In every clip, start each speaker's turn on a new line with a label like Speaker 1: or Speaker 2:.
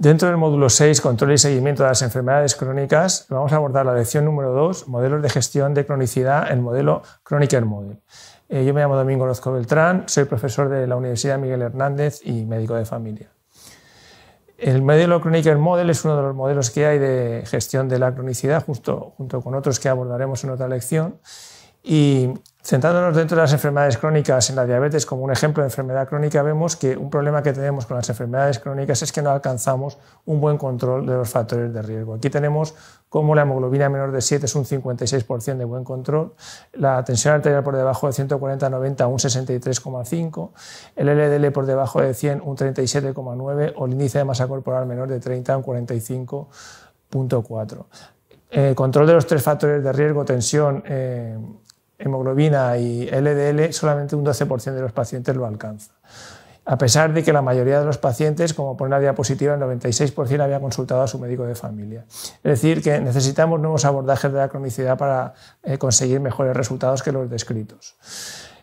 Speaker 1: Dentro del módulo 6, control y seguimiento de las enfermedades crónicas, vamos a abordar la lección número 2, modelos de gestión de cronicidad, el modelo Chronicer Model. Eh, yo me llamo Domingo Orozco Beltrán, soy profesor de la Universidad Miguel Hernández y médico de familia. El modelo Chronic Model es uno de los modelos que hay de gestión de la cronicidad, justo junto con otros que abordaremos en otra lección. Y Centrándonos dentro de las enfermedades crónicas, en la diabetes como un ejemplo de enfermedad crónica, vemos que un problema que tenemos con las enfermedades crónicas es que no alcanzamos un buen control de los factores de riesgo. Aquí tenemos como la hemoglobina menor de 7 es un 56% de buen control, la tensión arterial por debajo de 140-90 un 63,5, el LDL por debajo de 100 un 37,9 o el índice de masa corporal menor de 30 un 45,4. Eh, control de los tres factores de riesgo, tensión, eh, hemoglobina y LDL, solamente un 12% de los pacientes lo alcanza. A pesar de que la mayoría de los pacientes, como pone la diapositiva, el 96% había consultado a su médico de familia. Es decir, que necesitamos nuevos abordajes de la cronicidad para eh, conseguir mejores resultados que los descritos.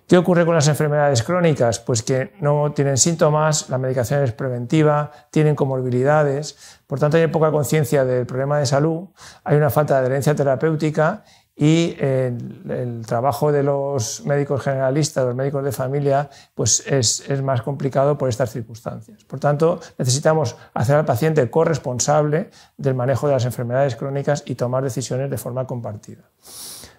Speaker 1: ¿Qué ocurre con las enfermedades crónicas? Pues que no tienen síntomas, la medicación es preventiva, tienen comorbilidades, por tanto hay poca conciencia del problema de salud, hay una falta de adherencia terapéutica y eh, el, trabajo de los médicos generalistas, los médicos de familia, pues es, más complicado por estas circunstancias. Por tanto, necesitamos hacer al paciente corresponsable del manejo de las enfermedades crónicas y tomar decisiones de forma compartida.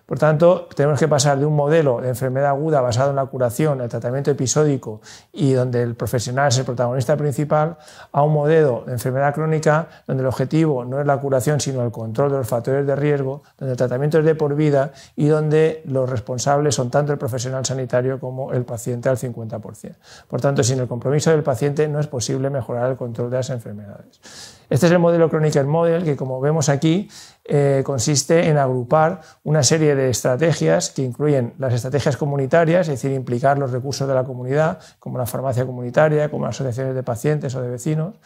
Speaker 1: Por tanto, tenemos que pasar de un modelo de enfermedad aguda basado en la curación, el tratamiento episódico y donde el profesional es el protagonista principal, a un modelo de enfermedad crónica donde el objetivo no es la curación sino el control de los factores de riesgo, donde el tratamiento es de por vida y donde los responsables son tanto el profesional sanitario como el paciente al 50%. Por tanto, sin el compromiso del paciente no es posible mejorar el control de las enfermedades. Este es el modelo Chronicle Model que, como vemos aquí, eh, consiste en agrupar una serie de estrategias que incluyen las estrategias comunitarias, es decir, implicar los recursos de la comunidad, como la farmacia comunitaria, como asociaciones de pacientes o de vecinos,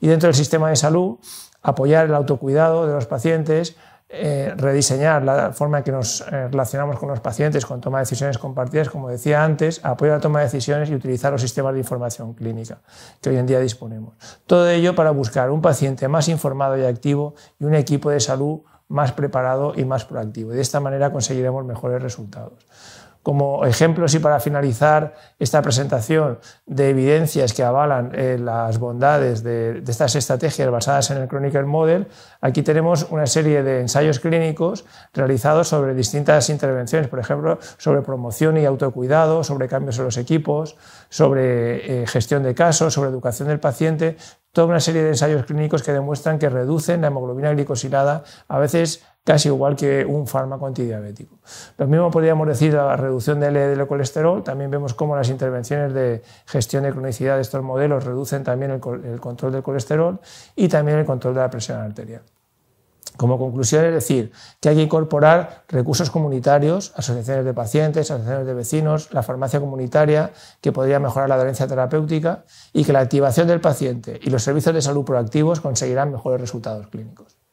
Speaker 1: y dentro del sistema de salud apoyar el autocuidado de los pacientes, eh, rediseñar la forma en que nos eh, relacionamos con los pacientes, con toma de decisiones compartidas, como decía antes, apoyar la toma de decisiones y utilizar los sistemas de información clínica que hoy en día disponemos. Todo ello para buscar un paciente más informado y activo y un equipo de salud más preparado y más proactivo. de esta manera conseguiremos mejores resultados como ejemplos y para finalizar esta presentación de evidencias que avalan eh, las bondades de, estas estrategias basadas en el Chronicle Model, aquí tenemos una serie de ensayos clínicos realizados sobre distintas intervenciones, por ejemplo, sobre promoción y autocuidado, sobre cambios en los equipos, sobre eh, gestión de casos, sobre educación del paciente, toda una serie de ensayos clínicos que demuestran que reducen la hemoglobina glicosilada a veces casi igual que un fármaco antidiabético. Lo mismo podríamos decir de la reducción del LDL colesterol, también vemos cómo las intervenciones de gestión de cronicidad de estos modelos reducen también el control del colesterol y también el control de la presión arterial. Como conclusión, es decir, que hay que incorporar recursos comunitarios, asociaciones de pacientes, asociaciones de vecinos, la farmacia comunitaria, que podría mejorar la adherencia terapéutica y que la activación del paciente y los servicios de salud proactivos conseguirán mejores resultados clínicos.